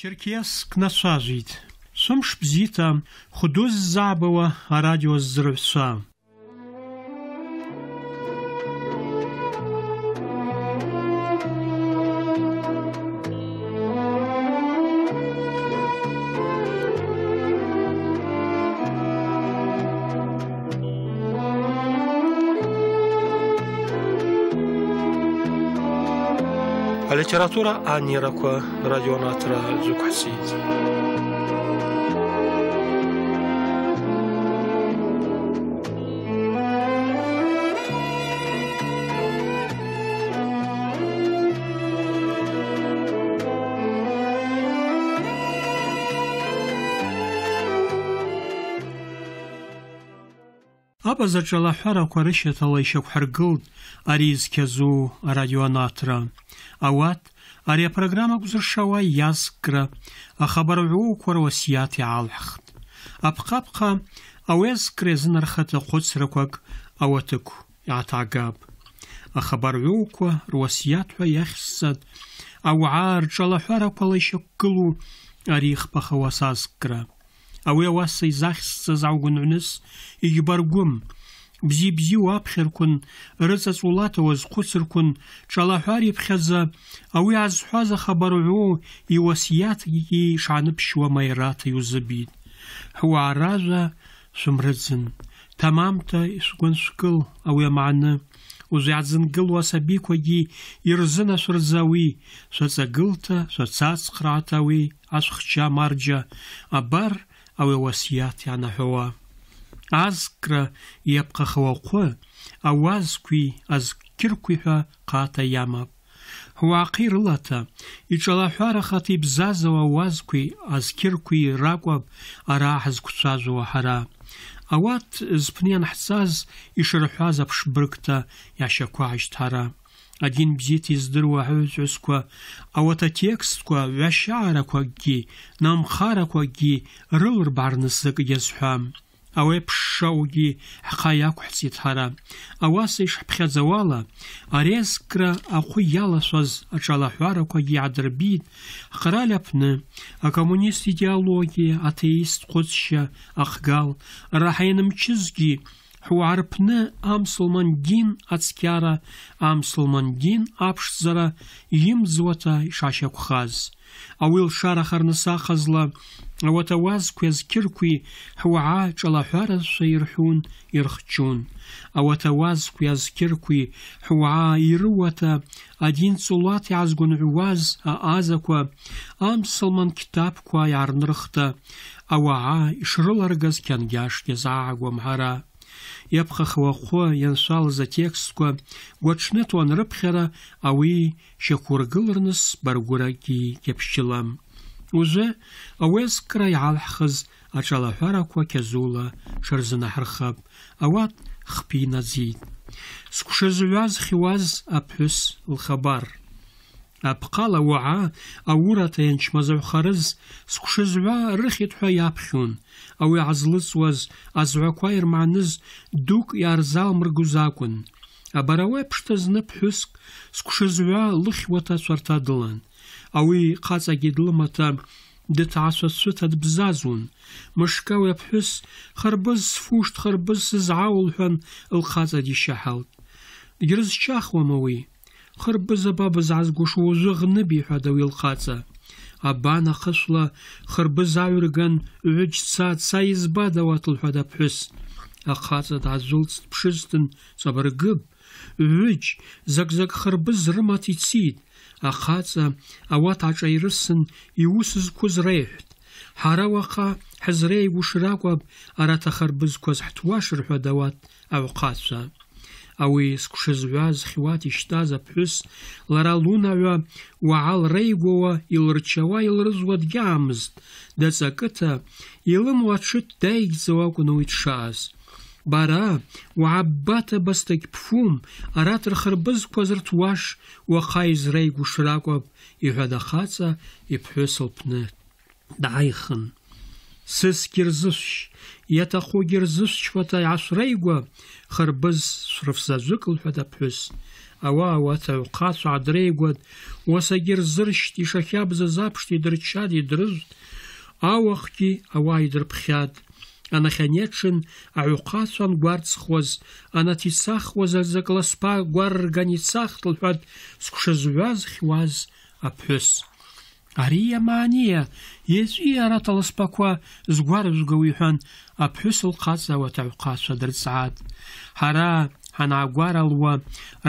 Черкесск нашажьит. Сом шпзита, худуз забыла а арадио взрывца. راطورا انی راکو را دیونا ترا زکوسی اپا زчала حرا کو ریشه توای شکو حرجو آریز که زو رایو نات را. اوات آریا پرگرام گزر شوا یز کرا خبرو او کور و سیاتی آل حقد. اپ قاب قا رکوک اواتکو اعتا گاب. خبر یوکو روسیات و یخصد او عار جلا حرا پلیش کلو اریخ پخواساز کرا او یواسی زخصد زاوگنونس ایگبرگوم бзиа-бзиа аԥхьаркәын, рыҵаҵулаҭауа зхәыцыркәын, ҿалаҳәар иԥхьаӡа, ауи азҳәаз ахабар ҳәоу иуасиаҭгьы шааныԥшьуа маираҭа иузыбит. Ҳуаа ражәа шәымрыӡын, тамамта шәгәаншәкыл ауи амааны, узиаӡынгылуа асабиқәагьы ирзынашәырӡа ауи, шәаҵагылта, шәацацхраата ауи, ашәхча марџьа, абар ауи ауасиаҭ ианаҳәауа. Азкра иапҟахауахәы ауазқәеи азқьырқәеи ҳәа ҟата иамоуп. Ҳуаахъи рылаҭа, иҿалаҳәарахата ибзазау ауазқәеи азқьырқәеи ракәаб ара ҳазқәцәажәауа ҳара. Ауат зԥны ианҳцаз ишырҳәаз аԥшбыргта иашьақәа ҳашьҭара. Адин бзиҭ издыруа аҳәыҩҵәысқәа, ауат атекстқәа ҩашьаарақәакгьы, намхарақәакгьы рылырбаарныс закы иазҳәам. ауи аԥшшаугьы ҳхы иақәҳҵеит ҳара ауаса ишҳԥхьаӡауа ала арезкра ахәы иалашәаз аҿалаҳәарақәагьы иаадырбит ҳҟраль аԥны акоммунист идеология, атеист хәыцшьа ахгал раҳа ианымчызгьы ҳуаа рпны амсылман дин ацқьара амсылман дин аԥшӡара имӡуата ишашьақәхаз اویل شار آخر نساخ زلا و تواز که از کرکی حوا عاجل حوار سیرحون ارخچون او تواز که از کرکی حوا ایرو تا ادین صلوات از گون عواز آزا کو آم سلمان کتاب کو یارن رخته اوعا اشرلرگز کن گاش کزاعو مهرا иаԥхахуа ахәы атекстқәа гәаҽныҭуа анрыԥхьара ауи шьақәыргыларныс баргәрагьы иаԥшьылам уажәы ауеизкра иаалҳхыз аҿалаҳәарақәа қьазула шырзынаҳырхап ауат хԥинаӡит зқәшызҩаз хиуаз аԥҳәыс лхабар апҟала уаҟа аурата ианчмазаҩхарыз зқәшызҳәа рыхьит ҳәа иаԥхьон ауаҩ ҳазлыҵуаз азҳәақәа ирмааныз дук иаарзалмыргоз акәын абар ауаҩ ԥшҭа зны ԥҳәыск зқәшызҳәа лыхьуаҭа цәарҭа дылан ауи хаҵагьы длымаҭа дыҭаацәацәыҭа дбзазун мышкы ауаҩ аԥҳәыс хырбыз сфушт хырбыз сызаау лҳәан лхаҵа дишьаҳалт дгьрызчахуам ауи خربزه با بزاز و زغ نبی حده ویل خاصه آبان خشلا خربز آورگن وچ سات سایز با دواتل حده پس اخاصه دا زلت پشستن سبر گب وچ زگ زگ خربز رماتی صید، اخاصه اوات آچای رسن یوسز کز ریحت حرا وقا حزره گوش راقب ارات خربز کز حتواش رو دوات او خاصه ауи зҩа зхьуаҭ за аԥҳәыс лара лунаҩа уаҟа лреигәауа илырчауа илрызуа дгьаамызт даҵа қыҭа илымлаҽы ддаигӡауа акәын уи дшааз бара уааббата бастагьԥфум арат рхырбызқәаз рҭуаш уаха изреигәыш ракәап иҳәан и иԥҳәыс лпны дааихын сысгьы Иаҭахугьы рзысшьуата иаасреигәа, хырбыз срыфзаӡәык лҳәеит аԥҳәыс. Ауаа уаҭаҩхацәа аадреигәан, уасагьы рзыршьт, ишахьабзаз аԥшҭ идырччан, идрызт, ауахгьы ауаа идырԥхьан. Анахьанеҽын аҩхацәа ангәарҵхуаз, анаҭицахуаз рзакла сԥа гәаррган ицахт лҳәат, сгәшазҩаз хьуаз аԥҳәыс. Ари амааниа, иаҵәи араҭ аласбақәа згәарыжәгауа иҳәан, аԥҳәыс лхаҵа ауаҭаҩхацәа дрыцааит. Ҳара ҳанаагәаралуа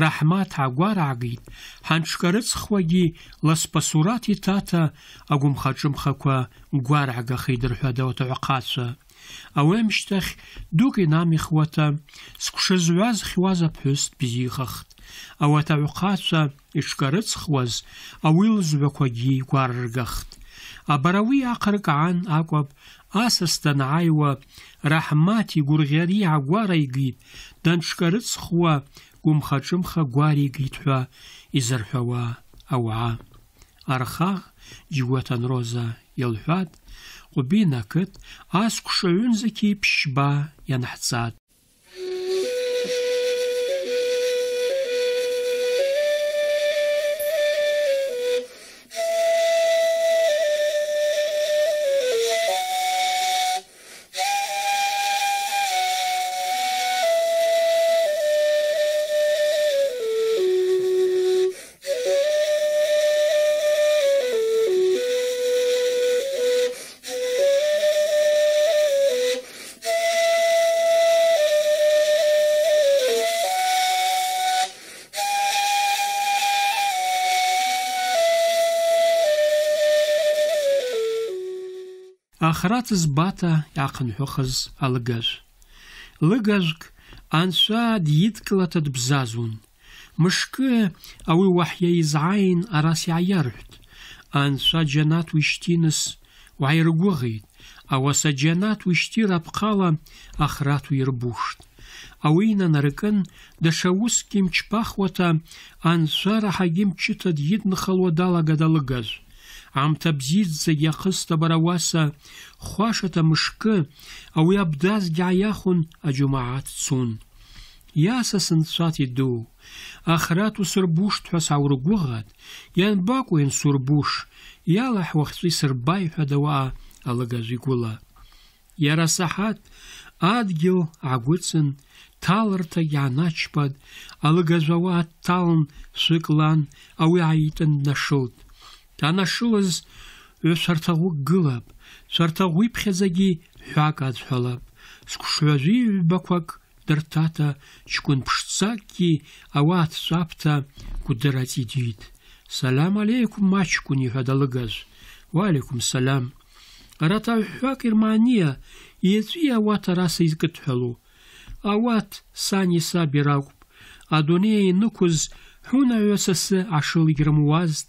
раҳмаҭ ҳаагәараагеит, ҳанҽкарыцхуагьы ласпасураҭ иҭаҭа агәымхаҿымхақәа гәараагахеит рҳәада Ауэм Ауи амшьҭахь дук инамихуата, скәшызҩа зхьуаз аԥҳәыс бзихахт Ауат аҩхацәа ишкарыцхуаз ауи лыжәҩақәагьы игәарргахт. Абара уи ахърак аан акәаб асас данааиуа раҳмаҭ игәырӷьари агәара игит, даншкарыцхуа гәымха-ҿымха гәара игит ҳәа изырҳәауа ауаа. Архаӷ Џьгәаҭан Роза илҳәат, Ҟәбин ақыҭ аскәша ҩынӡагьы ԥшьба ианаҳҵат. ахра ҵызбата иаахынҳәыхыз алыгажә лыгажәк анцәа дидкылата дбзазун мышкы ауи уаҳиа йызгӏайын арас йгӏайархӏвтӏ анцәа джьанат уищтиныс угӏайыргвыгъитӏ ауаса джьанат уишьтир апхъала ахрат уйырбуштӏ ауи йнанаркӏын даша уыскӏгьи мчпахуата анцәа рахӏагьи мчыта дйыднхалуа عم تبزید زه یا خسته برا واسه خواشه تا مشکه او یا بداز گعیه خون اجمعات سون. یا سسن ساتی دو اخرات و سر بوش تو سور گوغد یا باکو این سر بوش یا لحوخصی سر بای فدواء الگزی گولا. یا آدگیو عگوزن تالر تا یا نچپد الگزوات تالن سکلان او یا نشود. данашылыз өз сартағу гылап, пхезаги иԥхьаӡагьы адхалап. Скушвазуи скәшҩажәи дыртата чкун ҷкәын ки ауа адсапта кудырат идит. Салам алейкум мачку не далыгажә. Уаликум салам. Арата аҳәҳәак ирмааниа, иаҵәи ауат араса халу. Ауат сани саби ракәп. нукуз хуна ҳунаҩасасы ашыл игрымуазт,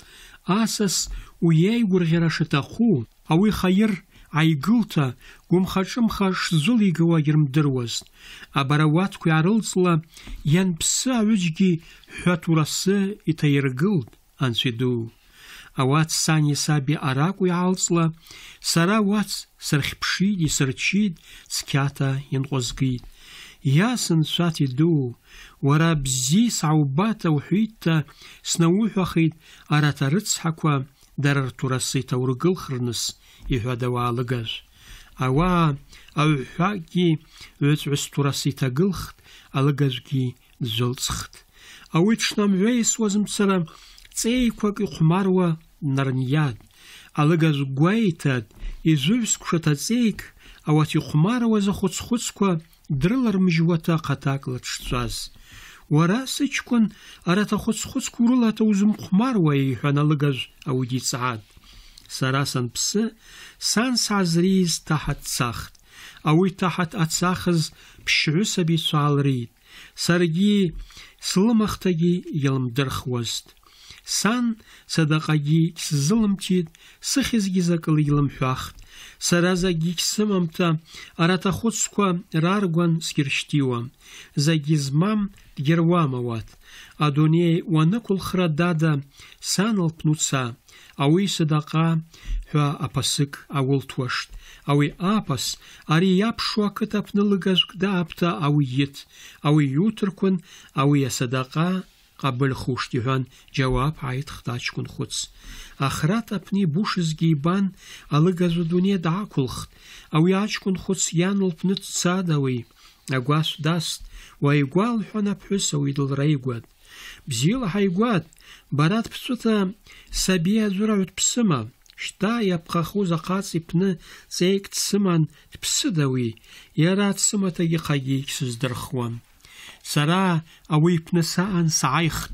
асас уиеигәырӷьара шаҭаху, ауи хаир аигылта гәымха-ҿымха шзылигауа ирымдыруазт. Абарауаҭқәа иаарылҵла ианԥсы аҩыџьгьы ҳәатурасы иҭаиргылт анцәа ду. Ауац сани саби аракәу иаалҵла, сара уац сархьԥшит, исырчит, цқьата ианҟәазгит. Иасын сәт иду, уара бзи саубата уҳәита снауҳәахит арат арыцҳақәа дара ртурасы иҭаургылхырныс иҳәада уаалыгажә. Ауаа аҩҳәагьы ҩыҵәҩыс турасы иҭагылхт, алыгажәгьы дзылҵхт. Ауи дшнамҩеисуаз ҵеиқәак ихәмаруа нарниад Алыгажә гәеиҭад, изыҩскәша ҭаҵеик, ауат ихәмаруаз ахәыц-хәыцқәа дрылармыжьуата ҟаҭак лыҽшҵәаз. Уара, сыҷкәын, арат ахәыц-хәыцқәа урылата узымхәмаруа, иҳәан алыгажә аугьы иҵаат. Сара санԥсы, сан саазриз ҭаҳа дцахт. Ауи ҭаҳаҭ ацахыз ԥшьҩысабицәа аалрит. Саргьы слымахҭагьы иалымдырхуазт. Сан садаҟагьы сзылымтит, сыхьызгьы закыла илымҳәахт. Сара закгьы егьсымамта, арат ахәыцқәа раргәан сгьыршьҭиуам, закгьы змам дгьыруам ауат. Адунеи дада, сан лпнуца, ауи садаҟа ҳәа аԥасык агәылҭуашт. Ауи апас, ари иаԥшу ақыҭа аԥнылыгажәк даапта ауи иыҭ, ауи иуҭырқәан, ауи асадаҟа قبل خوش دیگان جواب عید خداش کن خودس. آخرت اپنی بوش از گیبان، اله گزو دنیا دا کلخت. اوی آج کن خودس یان لپنت ساد اوی. اگواس دست و ایگوال حوان اپس اوی دل رای گواد. بزیل های گواد براد پسو تا سبی پسما. شتا یاب خخو زقاس اپنی سیکت سمان تپسد اوی. یارا تسما تا گی درخوان. سراه اوي بنساء سعايخت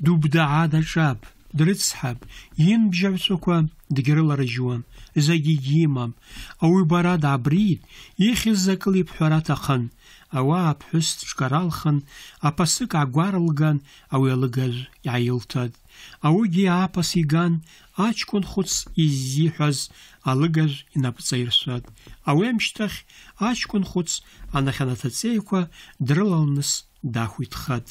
دوبدا عاد شاب дрыцҳап инбжьаҩцәақәа дгьрыларыжьуам зегьы имам ауаҩ бара даабрид ихьыз акы лиԥҳәара аҭахын Ауа аԥҳәыс ҿгаралхан апасык агәарлган ауи алыгажә йгӏайылтатӏ ауигьы аапас иган аҷкәын хәыц иззиҳәаз алыгажә инапҵаиршәад ауи амшьҭахь аҷкәын хәыц анахьанатацеиква дрылалныс дахвитхатӏ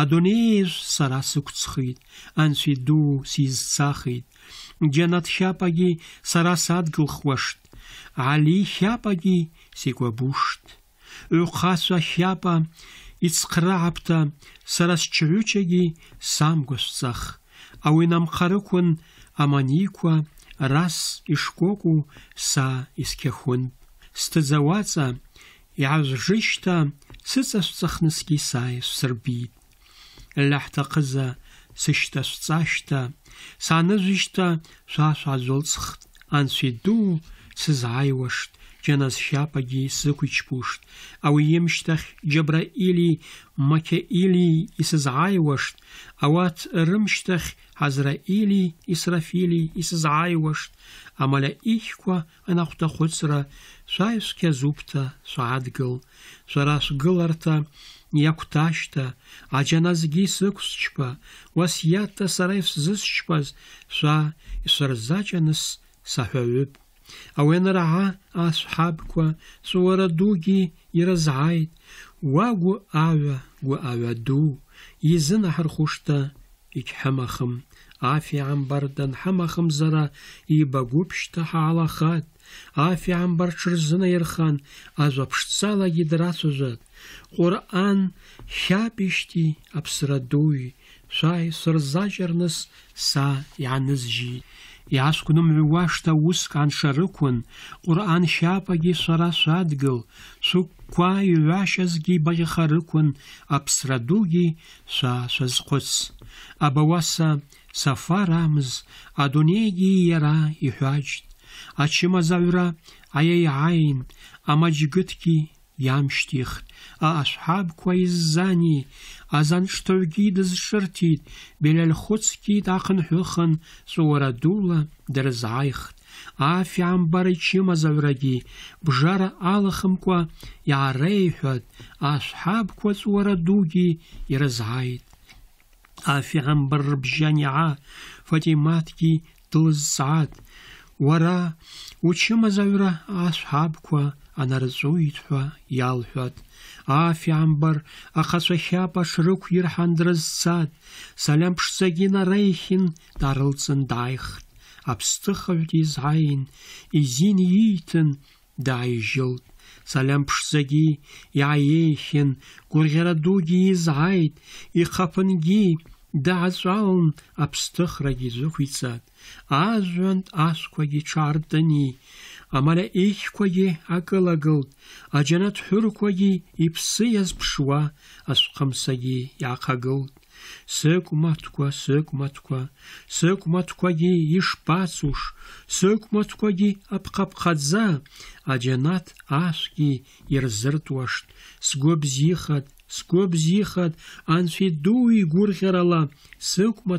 Адунеиж сара сықәҵхит, анцәа иду сизцахит, џьанаҭ шьапагьы сара садгылхуашт, Али шьапагьы сигәабушт. Ҩхасәа шьапа ицхраапта сара сҽаҩычагьы самгәашәҵах, ауинамхарықәын аманикәа рас ишкәокәу са искьахәын. Сҭаӡауаҵа иаажжышьҭа сыҵашәҵахнысгьы сааи сырбит. لحظه قزه سشته ستایشته سانه زیشته ساسه زلت سخت انسیدو سزعی وشت جناز شاپگی سکوی چپوشت اویمشتخ جبرائیلی مکائیلی سزعی وشت اوات رمشتخ حزرائیلی اسرافیلی سزعی وشت اما کو کوه اناخت خود سرا سایس که زوبتا ساعد گل سراس گل иакәташьта, аџьаназгьы исықәсчпа, уасиатта сара исзысшьпаз шәа исырзаҷаныс саҳәаҩуп. Ауенраҳа асҳабқәа суара дугьы ирызҳаит, уа гу ава ду, хамахым егьҳымахым. Афи амбар зара, ибагәыԥшьҭа хаалахат, Афи амбар чрзына ирхан, ԥшцалагьы гидрасузат, Qur'an şapişti apsradui şay sırzajernes sa yanızji. Иаскәным ҩуашҭа уск аншарықәын, Ҟәраан шьапагьы сара садгыл, сыгәқәа иҩашьазгьы баӷьахарықәын, аԥсра дугьы шәаашәазхәыц. Абауаса сафар амз, адунеигьы иара иҳәаџьт. Ачымазаҩра аиаиааин, амаџьгыҭгьы иамшьҭихт, аасҳабқәа иззани, азаншҭаҩгьы дызшырҭит, Белиалхәыцгьы дахынҳәыхын, ҵуара дула дырзааихт. Аф иаамбар ичымазаҩрагьы бжара алахымкәа иаареиҳәат, асҳабқәа ҵуара дугьы ирызааит. Аф иаамбар рбжьаниаа Фатимаҭгьы длызҵаат, уара учымазаҩра асҳабқәа анарҵәуеит ҳәа иалҳәат афиамбар ахацәахьапа шрықәирҳандрыз дцат салам ԥшӡагьы нареихьин дарылҵын дааихт аԥсҭыхаҩ дизааин изин ииҭын дааижьылт салам ԥшӡагьы иааиеихьин гәырӷьара дугьы изааит ихаԥынгьы дааҵәалан аԥсҭыхрагьы зықәиҵат ҽаартыни амала еиӷьқәагьы акылагылт, аџьанаҭ ҳәырқәагьы иԥсы иазԥшуа ашәхымсагьы иаахагылт. Сықәмаҭқәа, сықәмаҭқәа, сықәмаҭқәагьы ишбацуш, сықәмаҭқәагьы апҟаԥҟаӡа, аџьанаҭ ашәгьы ирзыртуашт, сгәы бзихат, сгәы бзихат, анцәа ду игәырӷьарала, а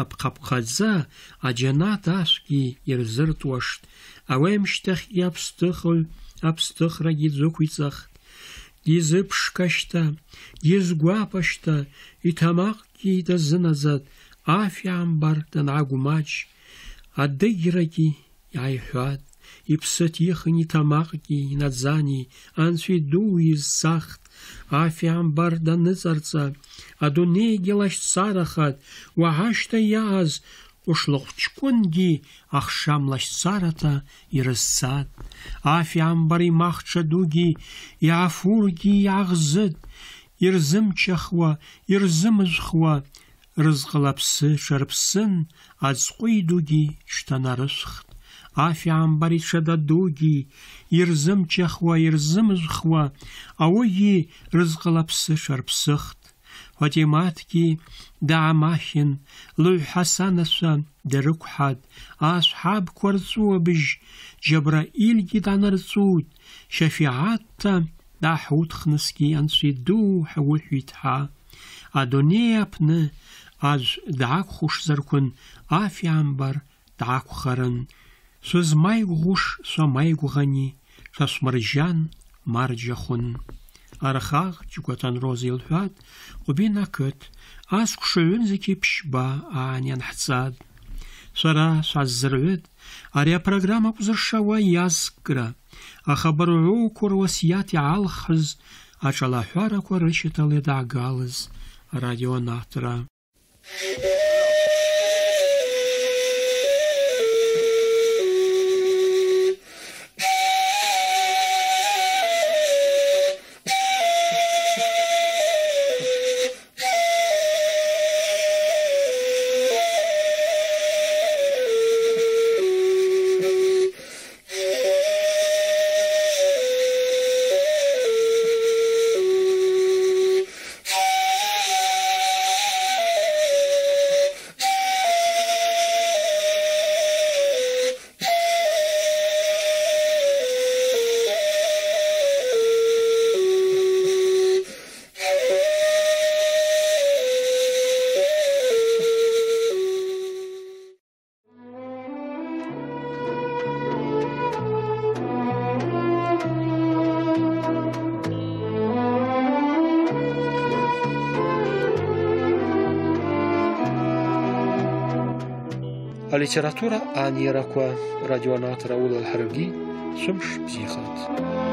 апҟаԥҟаӡа, аџьанаҭ ашәгьы ирзыртуашт, Ауэм Ауеимшьҭахь иаԥсҭыхаҩ аԥсҭыхрагьы дзықәиҵахт, изыԥшқа шьҭа, изгәаԥа шьҭа, иҭамаҟгьы дазынаӡат, аф иаамбар ки адыгьрагьы иааиҳәат, иԥсы ҭихын иҭамаҟгьы инаӡани, анцәа афи амбар аф иаамбар даныҵарҵа, адунеигьы лашьцарахат, ва шьҭа иааз ушлохчконди ахшамлашсарата ирыссат. Афи амбари махча дуги, и афурги яхзыт, ирзымчахуа, ирзымыжхуа, рызғылапсы шарпсын, ацқуй дуги штанарышхт. Афи амбари шада дуги, ирзымчахуа, ирзымыжхуа, ауи рызғылапсы шарпсыхт. وجماعتكي دعماشن لوي حسان السان دركحد أصحاب كورزو بج جبرائيل جدانرزود شفيعات داحوت خنسكي أنسي دو حوحيتها أدوني أبنى أز دعاك خوش زركن آفي عمبر دعاك خرن سوز مايغوش سو مايغو غني سوس مرجان مرجخن арахагъ-джьыгуатӏан Роза йылхӏватӏ, уби накыт, асквшгӏвын закӏы пщба агӏан йанхӏцатӏ. Швара швгӏаззыргӏвытӏ, ари апрограмма кӏвзыршауа йазкӏра, ахабаргӏвква руасйат йгӏалхыз ашӏалахӏвараква рыщытала радионатра Yeah. A literatura ani rakwa radioanat Raul al-Harugi sumsh psichat.